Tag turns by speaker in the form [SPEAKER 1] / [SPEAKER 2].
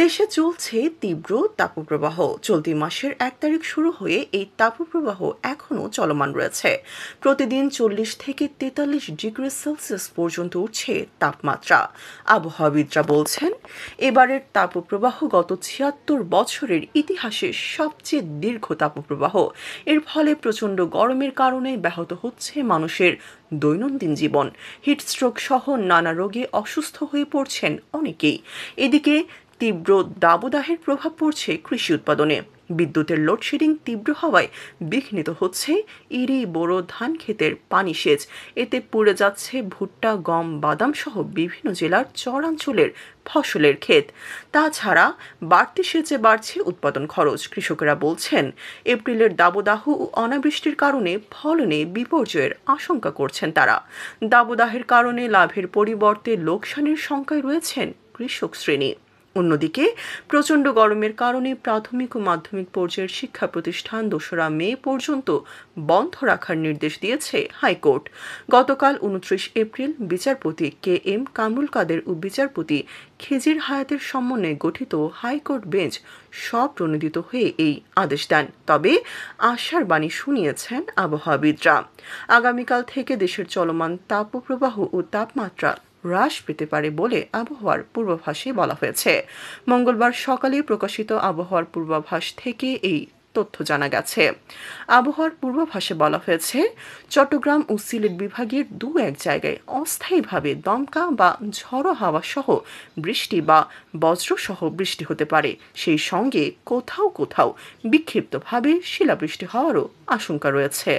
[SPEAKER 1] দেশে চলছে তীব্র তাপপ্রবাহ চলতি মাসের এক তারিখ শুরু হয়ে এই তাপপ্রবাহ এখনও চলমান রয়েছে প্রতিদিন চল্লিশ থেকে তেতাল্লিশ ডিগ্রি সেলসিয়াস পর্যন্ত উঠছে তাপমাত্রা আবহাওয়াবিদরা বলছেন এবারের তাপপ্রবাহ গত ছিয়াত্তর বছরের ইতিহাসে সবচেয়ে দীর্ঘ তাপপ্রবাহ এর ফলে প্রচণ্ড গরমের কারণে ব্যাহত হচ্ছে মানুষের দৈনন্দিন জীবন হিটস্ট্রোক সহ নানা রোগে অসুস্থ হয়ে পড়ছেন অনেকেই এদিকে তীব্র দাবদাহের প্রভাব পড়ছে কৃষি উৎপাদনে বিদ্যুতের লোডশেডিং তীব্র হওয়ায় বিঘ্নিত হচ্ছে ইরি বোরো ধান ক্ষেতের পানি সেচ এতে পুড়ে যাচ্ছে ভুট্টা গম বাদাম সহ বিভিন্ন জেলার চরাঞ্চলের ফসলের ক্ষেত তাছাড়া বাড়তি সেচে বাড়ছে উৎপাদন খরচ কৃষকেরা বলছেন এপ্রিলের দাবদাহ ও অনাবৃষ্টির কারণে ফলনে বিপর্যয়ের আশঙ্কা করছেন তারা দাবদাহের কারণে লাভের পরিবর্তে লোকসানের শঙ্কায় রয়েছেন কৃষক শ্রেণী অন্যদিকে প্রচণ্ড গরমের কারণে প্রাথমিক ও মাধ্যমিক পর্যায়ের শিক্ষা প্রতিষ্ঠান দোসরা মে পর্যন্ত বন্ধ রাখার নির্দেশ দিয়েছে হাইকোর্ট গতকাল উনত্রিশ এপ্রিল বিচারপতি কে এম কামরুল কাদের ও বিচারপতি খেজির হায়াতের সমন্বয়ে গঠিত হাইকোর্ট বেঞ্চ স্বপ্রণোদিত হয়ে এই আদেশ দেন তবে আশার বাণী শুনিয়েছেন আবহাওয়াবিদরা আগামীকাল থেকে দেশের চলমান তাপপ্রবাহ ও তাপমাত্রা হ্রাস পেতে পারে বলে আবহাওয়ার পূর্বাভাসে বলা হয়েছে মঙ্গলবার সকালে প্রকাশিত আবহাওয়ার পূর্বাভাস থেকে এই তথ্য জানা গেছে আবহাওয়ার পূর্বাভাসে বলা হয়েছে চট্টগ্রাম ও সিলেট বিভাগের দু এক জায়গায় অস্থায়ীভাবে দমকা বা ঝড়ো হাওয়া সহ বৃষ্টি বা বজ্রসহ বৃষ্টি হতে পারে সেই সঙ্গে কোথাও কোথাও বিক্ষিপ্তভাবে শিলাবৃষ্টি হওয়ারও আশঙ্কা রয়েছে